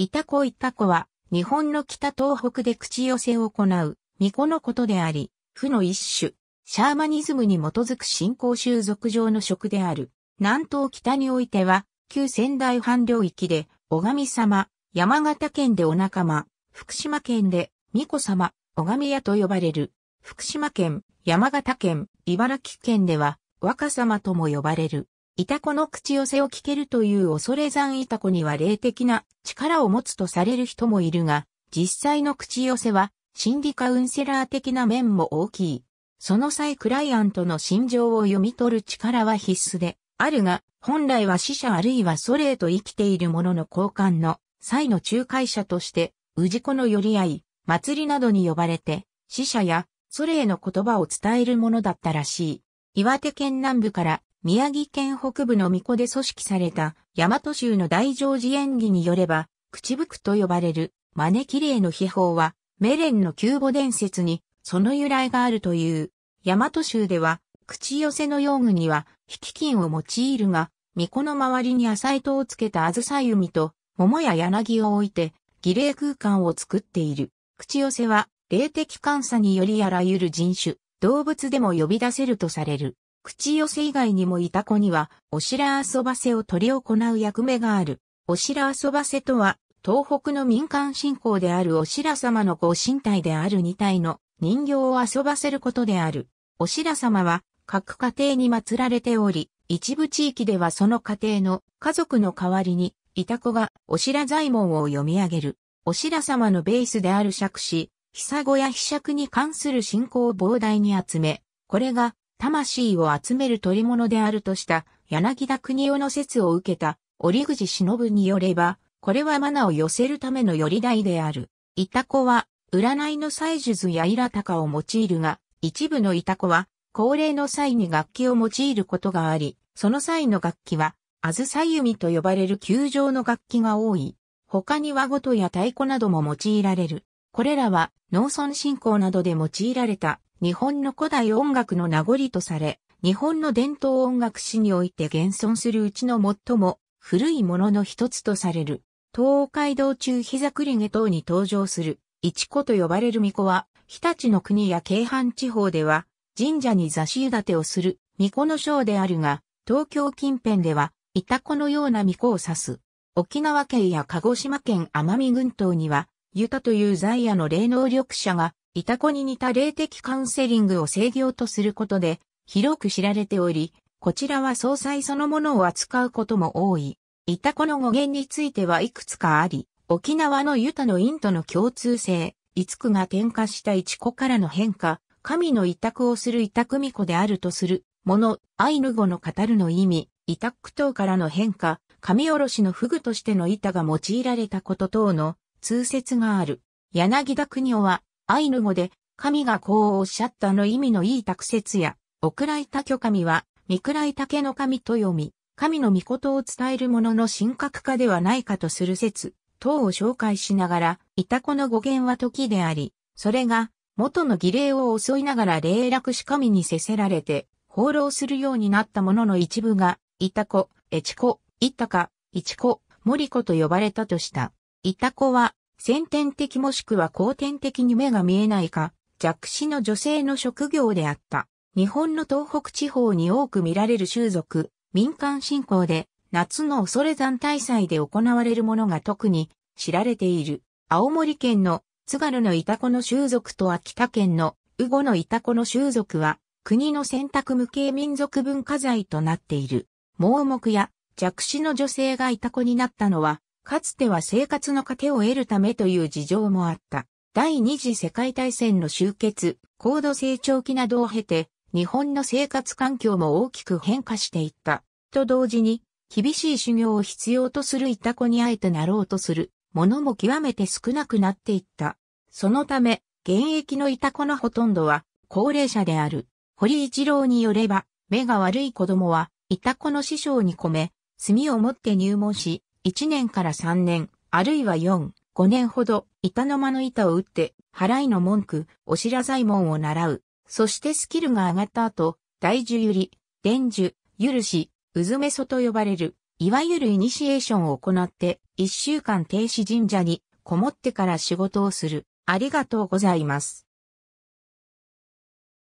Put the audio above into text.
イタコイタコは、日本の北東北で口寄せを行う、巫女のことであり、負の一種、シャーマニズムに基づく新興習俗上の食である。南東北においては、旧仙台藩領域で、小神様、山形県でお仲間、福島県で、巫女様、拝み屋と呼ばれる。福島県、山形県、茨城県では、若様とも呼ばれる。イタコの口寄せを聞けるという恐れ山イタコには霊的な力を持つとされる人もいるが、実際の口寄せは心理カウンセラー的な面も大きい。その際クライアントの心情を読み取る力は必須で、あるが、本来は死者あるいはソ霊と生きている者の交換の際の仲介者として、氏子の寄り合い、祭りなどに呼ばれて、死者やソ霊の言葉を伝えるものだったらしい。岩手県南部から宮城県北部の巫女で組織された、大和州の大乗寺演技によれば、口吹くと呼ばれる、招き霊の秘宝は、メレンの旧母伝説に、その由来があるという。大和州では、口寄せの用具には、引き金を用いるが、巫女の周りに浅い糸をつけたあず梓弓と、桃や柳を置いて、儀礼空間を作っている。口寄せは、霊的監査によりあらゆる人種、動物でも呼び出せるとされる。口寄せ以外にもいた子には、おしら遊ばせを取り行う役目がある。おしら遊ばせとは、東北の民間信仰であるおしら様のご神体である二体の人形を遊ばせることである。おしら様は各家庭に祀られており、一部地域ではその家庭の家族の代わりに、いた子がおしら左門を読み上げる。おしら様のベースである釈子、ひさごやひしゃくに関する信仰を膨大に集め、これが魂を集める取り物であるとした柳田国夫の説を受けた折口忍によれば、これはマナを寄せるための寄り台である。イタコは、占いの祭術やイラタカを用いるが、一部のイタコは、恒例の際に楽器を用いることがあり、その際の楽器は、ズサユ弓と呼ばれる球状の楽器が多い。他に和ごとや太鼓なども用いられる。これらは農村振興などで用いられた日本の古代音楽の名残とされ、日本の伝統音楽史において現存するうちの最も古いものの一つとされる、東海道中膝栗毛等に登場する、一子と呼ばれる巫女は、日立の国や京阪地方では、神社に座敷立てをする巫女の章であるが、東京近辺では、いたコのような巫女を指す。沖縄県や鹿児島県奄美群島には、ユタという在野の霊能力者がイタコに似た霊的カウンセリングを制御とすることで、広く知られており、こちらは総裁そのものを扱うことも多い。イタコの語源についてはいくつかあり、沖縄のユタのインとの共通性、イツクが転化したイチコからの変化、神の委託をする委託巫女であるとする、もの、アイヌ語の語るの意味、委託等からの変化、神おろしのフグとしての板が用いられたこと等の通説がある。柳田国夫は、アイヌ語で、神がこうおっしゃったの意味のいい託説や、おくらいた巨神は、みくらいたけの神と読み、神の御事を伝える者の神格化ではないかとする説、等を紹介しながら、イタコの語源は時であり、それが、元の儀礼を襲いながら霊落し神にせせられて、放浪するようになったものの一部が、イタコ、エチコ、イタカ、イチコ、モリコと呼ばれたとした。イタコは、先天的もしくは後天的に目が見えないか、弱視の女性の職業であった。日本の東北地方に多く見られる習俗、民間信仰で、夏の恐山大祭で行われるものが特に知られている。青森県の津軽のイタコの習俗と秋田県のウゴのイタコの習俗は、国の選択無形民族文化財となっている。盲目や弱視の女性がイタコになったのは、かつては生活の糧を得るためという事情もあった。第二次世界大戦の終結、高度成長期などを経て、日本の生活環境も大きく変化していった。と同時に、厳しい修行を必要とするイタコにあえてなろうとする、ものも極めて少なくなっていった。そのため、現役のイタコのほとんどは、高齢者である。堀一郎によれば、目が悪い子供は、イタコの師匠に込め、墨を持って入門し、1年から3年、あるいは4、5年ほど、板の間の板を打って、払いの文句、お白左衛門を習う。そしてスキルが上がった後、大樹ゆり、伝樹、ゆるし、うずめそと呼ばれる、いわゆるイニシエーションを行って、一週間停止神社にこもってから仕事をする。ありがとうございます。